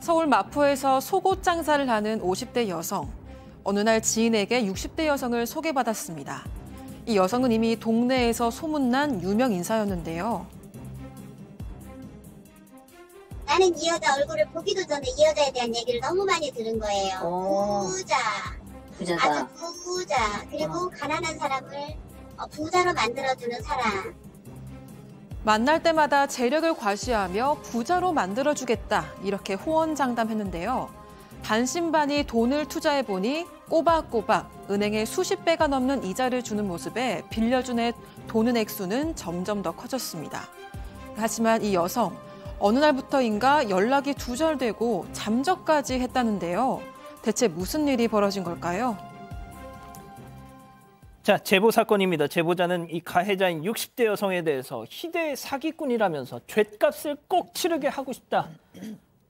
서울 마포에서 속옷 장사를 하는 50대 여성. 어느 날 지인에게 60대 여성을 소개받았습니다. 이 여성은 이미 동네에서 소문난 유명 인사였는데요. 나는 이 여자 얼굴을 보기도 전에 이 여자에 대한 얘기를 너무 많이 들은 거예요. 부자. 부자다. 아주 부자. 그리고 어. 가난한 사람을 어, 부자로 만들어주는 사람. 만날 때마다 재력을 과시하며 부자로 만들어주겠다 이렇게 호언장담했는데요. 반신반의 돈을 투자해보니 꼬박꼬박 은행에 수십 배가 넘는 이자를 주는 모습에 빌려준 애 돈은 액수는 점점 더 커졌습니다. 하지만 이 여성, 어느 날부터인가 연락이 두절되고 잠적까지 했다는데요. 대체 무슨 일이 벌어진 걸까요? 자, 제보 사건입니다. 제보자는 이 가해자인 60대 여성에 대해서 희대의 사기꾼이라면서 죗값을 꼭 치르게 하고 싶다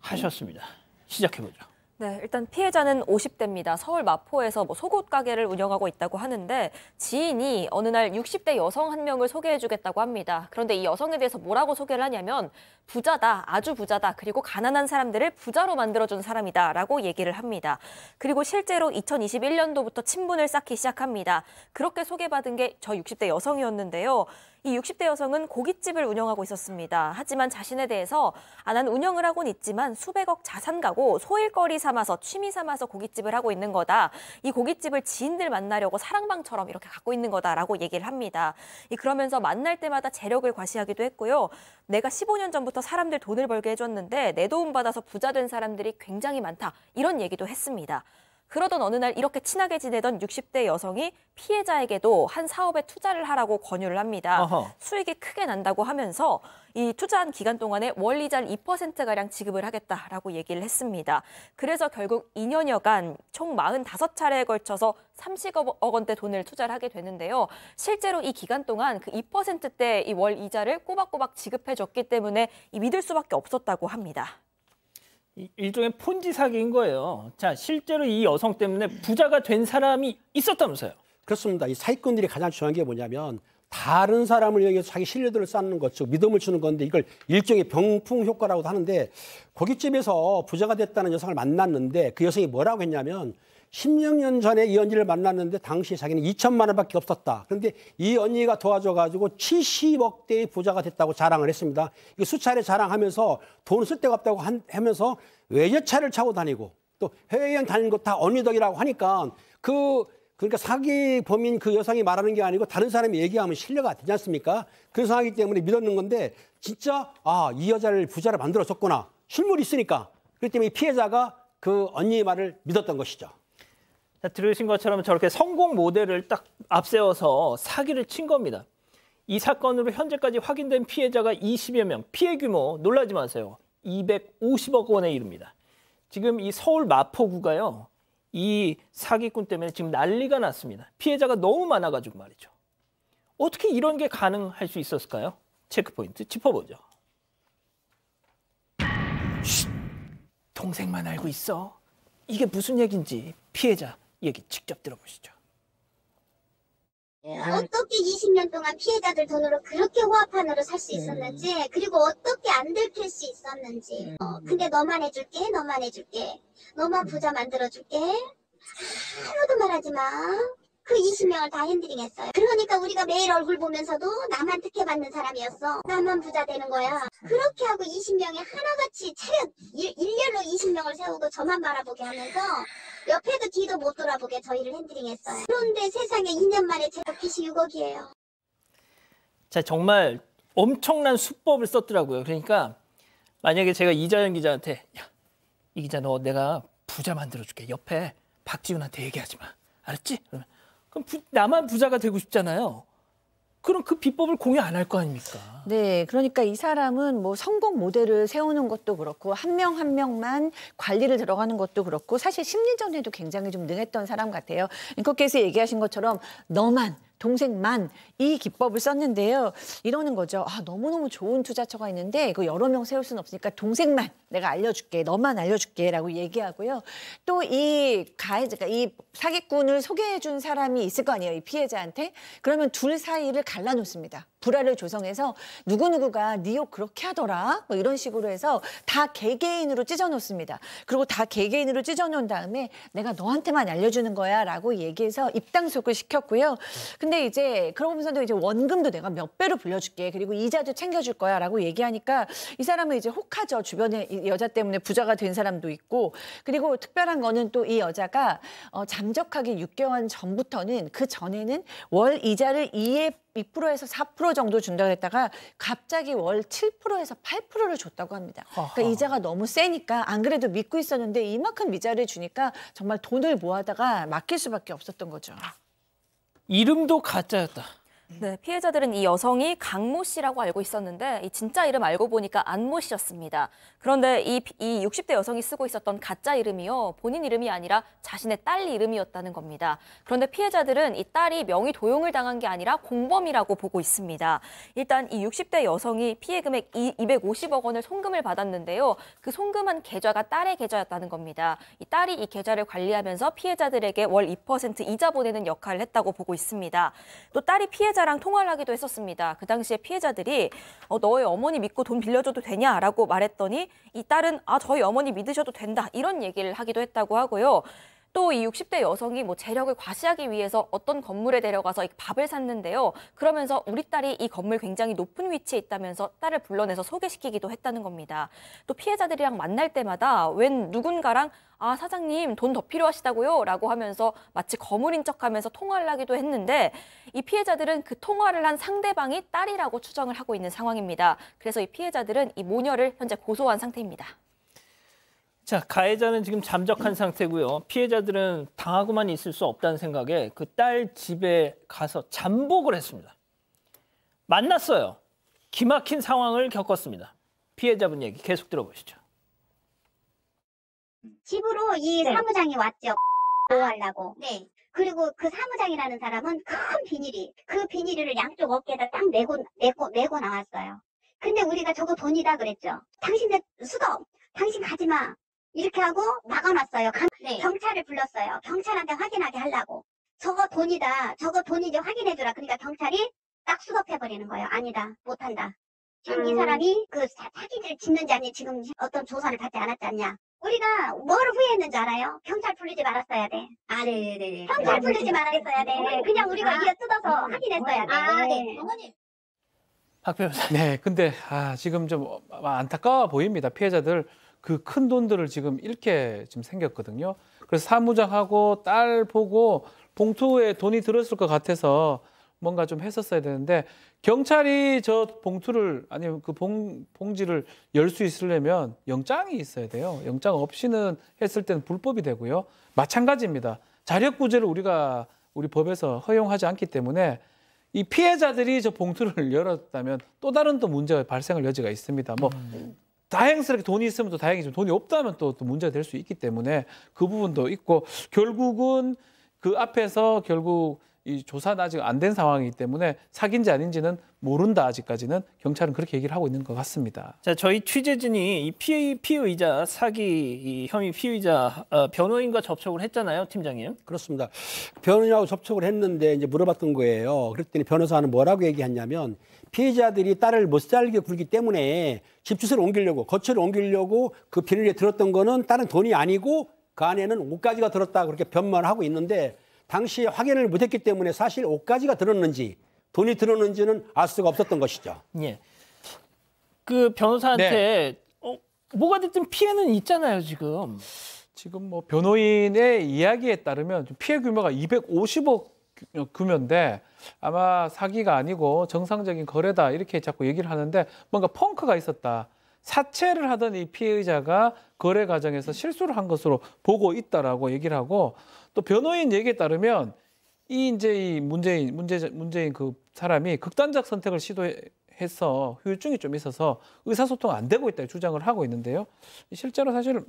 하셨습니다. 시작해보죠. 네, 일단 피해자는 50대입니다. 서울 마포에서 뭐 속옷 가게를 운영하고 있다고 하는데 지인이 어느 날 60대 여성 한 명을 소개해주겠다고 합니다. 그런데 이 여성에 대해서 뭐라고 소개를 하냐면 부자다, 아주 부자다, 그리고 가난한 사람들을 부자로 만들어준 사람이다 라고 얘기를 합니다. 그리고 실제로 2021년도부터 친분을 쌓기 시작합니다. 그렇게 소개받은 게 저 60대 여성이었는데요. 이 60대 여성은 고깃집을 운영하고 있었습니다. 하지만 자신에 대해서 아, 난 운영을 하곤 있지만 수백억 자산 가고 소일거리 삼아서 취미 삼아서 고깃집을 하고 있는 거다. 이 고깃집을 지인들 만나려고 사랑방처럼 이렇게 갖고 있는 거다라고 얘기를 합니다. 이 그러면서 만날 때마다 재력을 과시하기도 했고요. 내가 15년 전부터 사람들 돈을 벌게 해줬는데 내 도움 받아서 부자 된 사람들이 굉장히 많다. 이런 얘기도 했습니다. 그러던 어느 날 이렇게 친하게 지내던 60대 여성이 피해자에게도 한 사업에 투자를 하라고 권유를 합니다. 어허. 수익이 크게 난다고 하면서 이 투자한 기간 동안에 원리잘 자 2%가량 지급을 하겠다라고 얘기를 했습니다. 그래서 결국 2년여간 총 45차례에 걸쳐서 30억 원대 돈을 투자를 하게 되는데요. 실제로 이 기간 동안 그 2%대 이 월 이자를 꼬박꼬박 지급해줬기 때문에 이 믿을 수밖에 없었다고 합니다. 일종의 폰지 사기인 거예요. 자, 실제로 이 여성 때문에 부자가 된 사람이 있었다면서요. 그렇습니다. 이 사기꾼들이 가장 중요한 게 뭐냐면 다른 사람을 이용해서 자기 신뢰도를 쌓는 것, 즉 믿음을 주는 건데 이걸 일종의 병풍 효과라고도 하는데 고깃집에서 부자가 됐다는 여성을 만났는데 그 여성이 뭐라고 했냐면 십육 년 전에 이 언니를 만났는데 당시 자기는 2천만 원밖에 없었다. 그런데 이 언니가 도와줘가지고 70억 대의 부자가 됐다고 자랑을 했습니다. 이거 수차례 자랑하면서 돈쓸 데가 없다고 한, 하면서 외제차를 차고 다니고 또 해외여행 다니는 것 다 언니 덕이라고 하니까 그 그러니까 사기 범인 그 여성이 말하는 게 아니고 다른 사람이 얘기하면 신뢰가 되지 않습니까? 그래서하기 때문에 믿었는 건데 진짜 아 이 여자를 부자를 만들어줬구나 실물이 있으니까 그렇기 때문에 피해자가 그 언니의 말을 믿었던 것이죠. 들으신 것처럼 저렇게 성공 모델을 딱 앞세워서 사기를 친 겁니다. 이 사건으로 현재까지 확인된 피해자가 20여 명, 피해 규모 놀라지 마세요. 250억 원에 이릅니다. 지금 이 서울 마포구가요. 이 사기꾼 때문에 지금 난리가 났습니다. 피해자가 너무 많아가지고 말이죠. 어떻게 이런 게 가능할 수 있었을까요? 체크포인트 짚어보죠. 쉿, 동생만 알고 있어. 이게 무슨 얘긴지 피해자 얘기 직접 들어보시죠. 네, 어떻게 20년 동안 피해자들 돈으로 그렇게 호합판으로 살 수 있었는지 네. 그리고 어떻게 안 들킬 수 있었는지 네. 어, 근데 너만 해줄게 너만 해줄게 너만 부자 만들어줄게 하루도 말하지 마그 20명을 다 핸드링 했어요 그러니까 우리가 매일 얼굴 보면서도 나만 특혜받는 사람이었어 나만 부자 되는 거야 그렇게 하고 20명이 하나같이 차렷 일렬로 20명을 세우고 저만 바라보게 하면서 옆에도 뒤도 못 돌아보게 저희를 핸들링했어요. 그런데 세상에 2년 만에 제가 빚이 6억이에요. 자 정말 엄청난 수법을 썼더라고요. 그러니까 만약에 제가 이자연 기자한테 야, 이 기자 너 내가 부자 만들어줄게. 옆에 박지훈한테 얘기하지 마. 알았지? 그러면 그럼 부, 나만 부자가 되고 싶잖아요. 그럼 그 비법을 공유 안 할 거 아닙니까? 네, 그러니까 이 사람은 뭐 성공 모델을 세우는 것도 그렇고 한 명한 한 명만 관리를 들어가는 것도 그렇고 사실 심리전에도 굉장히 좀 능했던 사람 같아요. 앵커께서 얘기하신 것처럼 너만 동생만 이 기법을 썼는데요. 이러는 거죠. 아, 너무너무 좋은 투자처가 있는데 그 여러 명 세울 수는 없으니까 동생만 내가 알려줄게. 너만 알려줄게. 라고 얘기하고요. 또 이 가해자, 가이 그러니까 사기꾼을 소개해준 사람이 있을 거 아니에요, 이 피해자한테? 그러면 둘 사이를 갈라놓습니다. 불화를 조성해서 누구누구가 니옥 그렇게 하더라? 뭐 이런 식으로 해서 다 개개인으로 찢어놓습니다. 그리고 다 개개인으로 찢어놓은 다음에 내가 너한테만 알려주는 거야 라고 얘기해서 입당속을 시켰고요. 근데 이제 그러면서도 고보 이제 원금도 내가 몇 배로 불려줄게. 그리고 이자도 챙겨줄 거야 라고 얘기하니까 이 사람은 이제 혹하죠. 주변에 여자 때문에 부자가 된 사람도 있고 그리고 특별한 거는 또 이 여자가 어, 잠 만적하기 6개월 전부터는 그 전에는 월 이자를 2에 2%에서 4% 정도 준다고 했다가 갑자기 월 7%에서 8%를 줬다고 합니다. 그러니까 이자가 너무 세니까 안 그래도 믿고 있었는데 이만큼 이자를 주니까 정말 돈을 모아다가 맡길 수밖에 없었던 거죠. 이름도 가짜였다. 네, 피해자들은 이 여성이 강모 씨라고 알고 있었는데 이 진짜 이름 알고 보니까 안모 씨였습니다. 그런데 이, 이 60대 여성이 쓰고 있었던 가짜 이름이요. 본인 이름이 아니라 자신의 딸 이름이었다는 겁니다. 그런데 피해자들은 이 딸이 명의 도용을 당한 게 아니라 공범이라고 보고 있습니다. 일단 이 60대 여성이 피해 금액 250억 원을 송금을 받았는데요. 그 송금한 계좌가 딸의 계좌였다는 겁니다. 이 딸이 이 계좌를 관리하면서 피해자들에게 월 2% 이자 보내는 역할을 했다고 보고 있습니다. 또 딸이 피해자 피해자랑 통화를 하기도 했었습니다. 그 당시에 피해자들이 어, 너의 어머니 믿고 돈 빌려줘도 되냐라고 말했더니 이 딸은 아 저희 어머니 믿으셔도 된다 이런 얘기를 하기도 했다고 하고요. 또이 60대 여성이 뭐 재력을 과시하기 위해서 어떤 건물에 데려가서 밥을 샀는데요. 그러면서 우리 딸이 이 건물 굉장히 높은 위치에 있다면서 딸을 불러내서 소개시키기도 했다는 겁니다. 또 피해자들이랑 만날 때마다 웬 누군가랑 아 사장님 돈 더 필요하시다고요? 라고 하면서 마치 거물인 척하면서 통화를 하기도 했는데 이 피해자들은 그 통화를 한 상대방이 딸이라고 추정을 하고 있는 상황입니다. 그래서 이 피해자들은 이 모녀를 현재 고소한 상태입니다. 자, 가해자는 지금 잠적한 상태고요. 피해자들은 당하고만 있을 수 없다는 생각에 그 딸 집에 가서 잠복을 했습니다. 만났어요. 기막힌 상황을 겪었습니다. 피해자분 얘기 계속 들어보시죠. 집으로 이 네. 사무장이 왔죠. 보하려고 네. 그리고 그 사무장이라는 사람은 큰 비닐이 그 비닐을 양쪽 어깨에다 딱 메고 메고 메고 나왔어요. 근데 우리가 저거 돈이다 그랬죠. 당신네 수도 당신 가지 마. 이렇게 하고 막아놨어요. 강, 네. 경찰을 불렀어요. 경찰한테 확인하게 하려고. 저거 돈이다. 저거 돈이지 확인해주라. 그러니까 경찰이 딱 수습해버리는 거예요. 아니다. 못한다. 지금 음. 이 사람이 그 사- 기를 짓는지 아니 지금 어떤 조사를 받지 않았지 않냐. 우리가 뭘 후회했는지 알아요? 경찰 불리지 말았어야 돼. 아, 네네네. 경찰 불리지 아, 말았어야 돼. 아, 그냥 우리가 아, 이어 뜯어서 음. 확인했어야 돼. 아, 네. 어머님. 네. 박 변호사. 네, 근데 아, 지금 좀 어, 안타까워 보입니다. 피해자들 그큰 돈들을 지금 잃게 지금 생겼거든요. 그래서 사무장하고 딸 보고 봉투에 돈이 들었을 것 같아서 뭔가 좀 했었어야 되는데 경찰이 저 봉투를 아니면 그 봉, 봉지를 열 수 있으려면 영장이 있어야 돼요. 영장 없이는 했을 때는 불법이 되고요. 마찬가지입니다. 자력 구제를 우리가 우리 법에서 허용하지 않기 때문에 이 피해자들이 저 봉투를 열었다면 또 다른 또 문제가 발생할 여지가 있습니다. 뭐 음. 다행스럽게 돈이 있으면 또 다행이지만 돈이 없다면 또, 또 문제가 될 수 있기 때문에 그 부분도 있고 결국은 그 앞에서 결국 이 조사는 아직 안 된 상황이기 때문에 사귄지 아닌지는 모른다 아직까지는 경찰은 그렇게 얘기를 하고 있는 것 같습니다. 자, 저희 취재진이 이 피의, 피의자 사기 혐의 피의자 어, 변호인과 접촉을 했잖아요, 팀장님. 그렇습니다. 변호인하고 접촉을 했는데 이제 물어봤던 거예요. 그랬더니 변호사는 뭐라고 얘기했냐면 피해자들이 딸을 못 살게 굴기 때문에 집 주소를 옮기려고 거처를 옮기려고 그 비닐에 들었던 거는 다른 돈이 아니고 그 안에는 옷가지가 들었다 그렇게 변말하고 있는데 당시 확인을 못했기 때문에 사실 옷가지가 들었는지 돈이 들었는지는 알 수가 없었던 것이죠. 예. 그 변호사한테 네. 어, 뭐가 됐든 피해는 있잖아요, 지금. 지금 뭐 변호인의 이야기에 따르면 피해 규모가 250억 규모데 아마 사기가 아니고 정상적인 거래다 이렇게 자꾸 얘기를 하는데 뭔가 펑크가 있었다. 사채를 하던 이 피해자가 거래 과정에서 실수를 한 것으로 보고 있다라고 얘기를 하고 또 변호인 얘기에 따르면 이 이제 이 문재인 문재 문재인 그 사람이 극단적 선택을 시도해서 효율증이좀 있어서 의사소통 안 되고 있다 주장을 하고 있는데요. 실제로 사실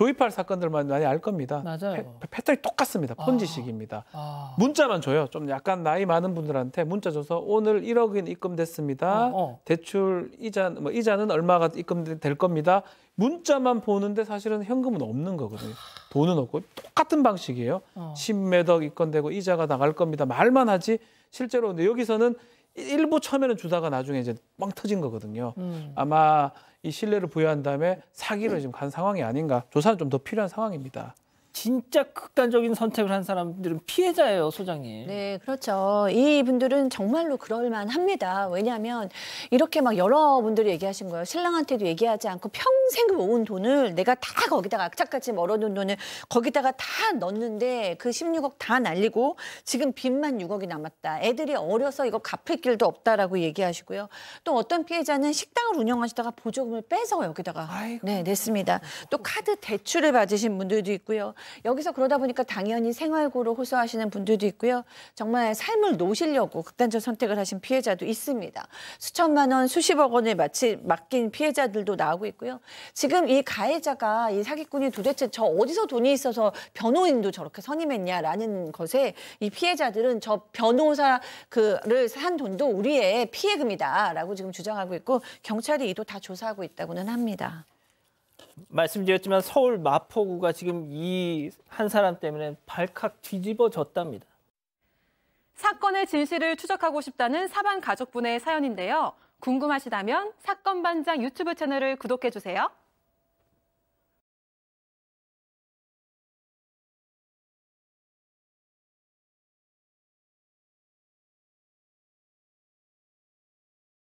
조이팔 사건들만 많이 알 겁니다. 맞아요. 패, 턴이 똑같습니다. 아, 폰지식입니다. 아, 아. 문자만 줘요. 좀 약간 나이 많은 분들한테 문자 줘서 오늘 1억 원 입금됐습니다. 어, 어. 대출 이자 뭐 이자는 얼마가 입금될 겁니다. 문자만 보는데 사실은 현금은 없는 거거든요. 돈은 없고 똑같은 방식이에요. 어. 10매덕 입건되고 이자가 나갈 겁니다. 말만 하지 실제로 근데 여기서는 일부 처음에는 주다가 나중에 이제 빵 터진 거거든요. 음. 아마 이 신뢰를 부여한 다음에 사기로 지금 간 상황이 아닌가. 조사는 좀 더 필요한 상황입니다. 진짜 극단적인 선택을 한 사람들은 피해자예요, 소장님. 네, 그렇죠. 이분들은 정말로 그럴만 합니다. 왜냐하면 이렇게 막 여러분들이 얘기하신 거예요. 신랑한테도 얘기하지 않고 평생 그 모은 돈을 내가 다 거기다가 악착같이 멀어둔 돈을 거기다가 다 넣었는데 그 16억 다 날리고 지금 빚만 6억이 남았다. 애들이 어려서 이거 갚을 길도 없다라고 얘기하시고요. 또 어떤 피해자는 식당을 운영하시다가 보조금을 빼서 여기다가 아이고. 네, 냈습니다. 또 카드 대출을 받으신 분들도 있고요. 여기서 그러다 보니까 당연히 생활고를 호소하시는 분들도 있고요. 정말 삶을 놓으시려고 극단적 선택을 하신 피해자도 있습니다. 수천만 원, 수십억 원을 마치 맡긴 피해자들도 나오고 있고요. 지금 이 가해자가 이 사기꾼이 도대체 저 어디서 돈이 있어서 변호인도 저렇게 선임했냐라는 것에 이 피해자들은 저 변호사 그를 산 돈도 우리의 피해금이다라고 지금 주장하고 있고 경찰이 이도 다 조사하고 있다고는 합니다. 말씀드렸지만 서울 마포구가 지금 이 한 사람 때문에 발칵 뒤집어졌답니다. 사건의 진실을 추적하고 싶다는 사반 가족분의 사연인데요. 궁금하시다면 사건 반장 유튜브 채널을 구독해 주세요.